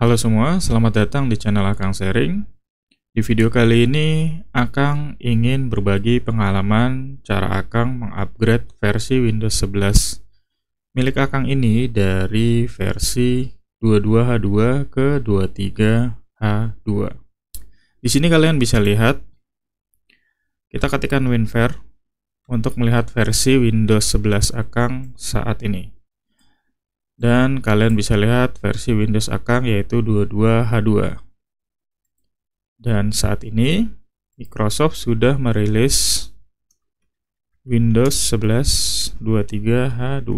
Halo semua, selamat datang di channel Akang Sharing. Di video kali ini, Akang ingin berbagi pengalaman cara Akang mengupgrade versi Windows 11 milik Akang ini dari versi 22H2 ke 23H2. Di sini kalian bisa lihat, kita ketikkan WinFair untuk melihat versi Windows 11 Akang saat ini dan kalian bisa lihat versi Windows Akang yaitu 22H2. Dan saat ini Microsoft sudah merilis Windows 11 23H2.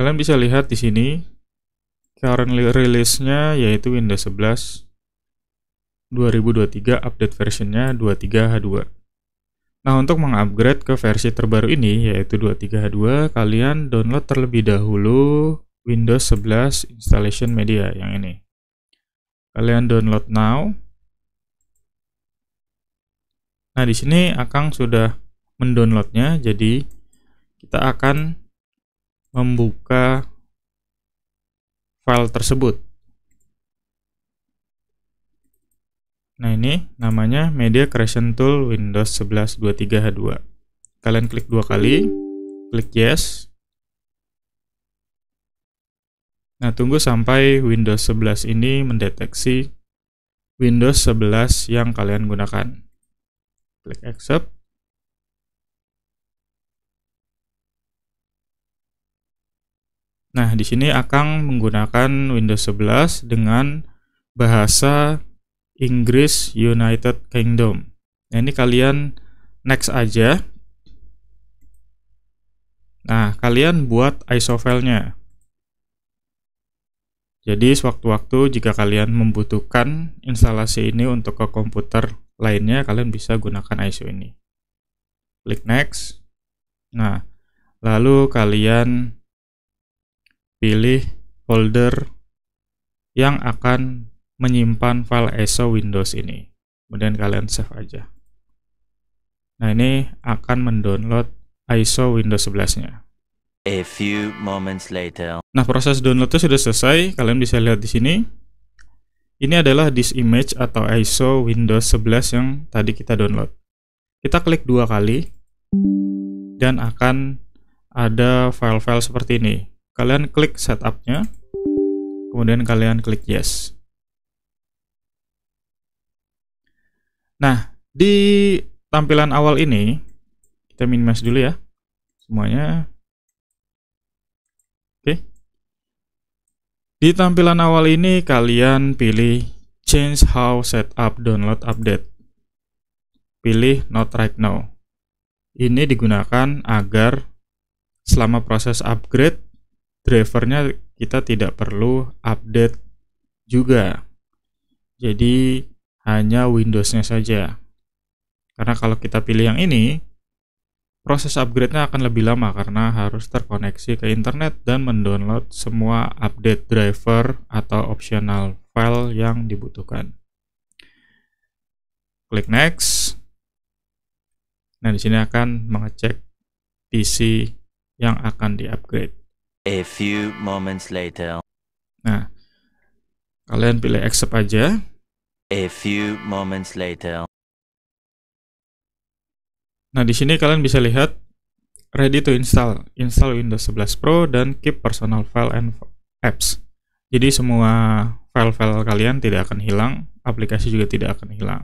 Kalian bisa lihat di sini release-nya yaitu Windows 11 2023 update versionnya 23H2. Nah, untuk mengupgrade ke versi terbaru ini yaitu 232, kalian download terlebih dahulu Windows 11 Installation Media yang ini. Kalian download now. Nah, di sini Akang sudah mendownloadnya, jadi kita akan membuka file tersebut. Nah ini namanya Media Creation Tool Windows 11 23H2. Kalian klik dua kali, klik yes. Nah tunggu sampai Windows 11 ini mendeteksi Windows 11 yang kalian gunakan. Klik accept. Nah, di sini Akang menggunakan Windows 11 dengan bahasa Inggris United Kingdom. Nah, ini kalian next aja. Nah, kalian buat ISO filenya. Jadi, sewaktu-waktu jika kalian membutuhkan instalasi ini untuk ke komputer lainnya, kalian bisa gunakan ISO ini. Klik next. Nah, lalu kalian pilih folder yang akan menyimpan file ISO e Windows ini. Kemudian kalian save aja. Nah, ini akan mendownload ISO e Windows 11-nya. A few moments later. Nah, proses download itu sudah selesai. Kalian bisa lihat di sini. Ini adalah disk image atau ISO e Windows 11 yang tadi kita download. Kita klik dua kali dan akan ada file-file seperti ini. Kalian klik setupnya, kemudian kalian klik yes. Nah, di tampilan awal ini kita minimize dulu ya semuanya. Oke. Di tampilan awal ini kalian pilih change how setup download update. Pilih not right now. Ini digunakan agar selama proses upgrade drivernya kita tidak perlu update juga. Jadi hanya Windows-nya saja. Karena kalau kita pilih yang ini, proses upgrade-nya akan lebih lama karena harus terkoneksi ke internet dan mendownload semua update driver atau optional file yang dibutuhkan. Klik next. Nah, di sini akan mengecek PC yang akan di upgrade A few moments later. Nah, kalian pilih accept aja. A few moments later. Nah, di sini kalian bisa lihat ready to install, install Windows 11 Pro dan keep personal file and apps. Jadi semua file-file kalian tidak akan hilang, aplikasi juga tidak akan hilang.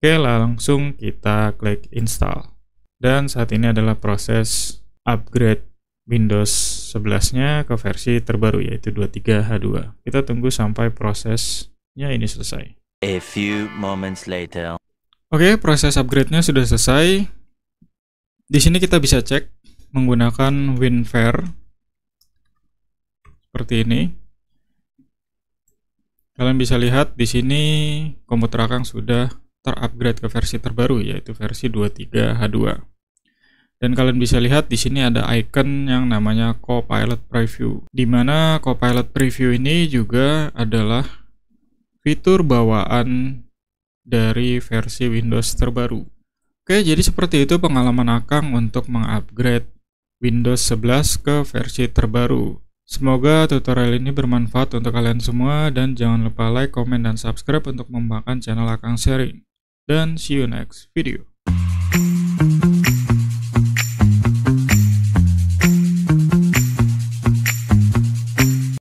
Oke, langsung kita klik install. Dan saat ini adalah proses upgrade Windows 11-nya ke versi terbaru yaitu 23H2. Kita tunggu sampai proses Ya ini selesai. A few moments later. Oke, okay, proses upgrade-nya sudah selesai. Di sini kita bisa cek menggunakan WinFair seperti ini. Kalian bisa lihat di sini komputer Akang sudah terupgrade ke versi terbaru yaitu versi 23H2. Dan kalian bisa lihat di sini ada icon yang namanya Copilot Preview. Di mana Copilot Preview ini juga adalah fitur bawaan dari versi Windows terbaru. Oke, jadi seperti itu pengalaman Akang untuk mengupgrade Windows 11 ke versi terbaru. Semoga tutorial ini bermanfaat untuk kalian semua dan jangan lupa like, komen, dan subscribe untuk membangun channel Akang Sharing. Dan see you next video.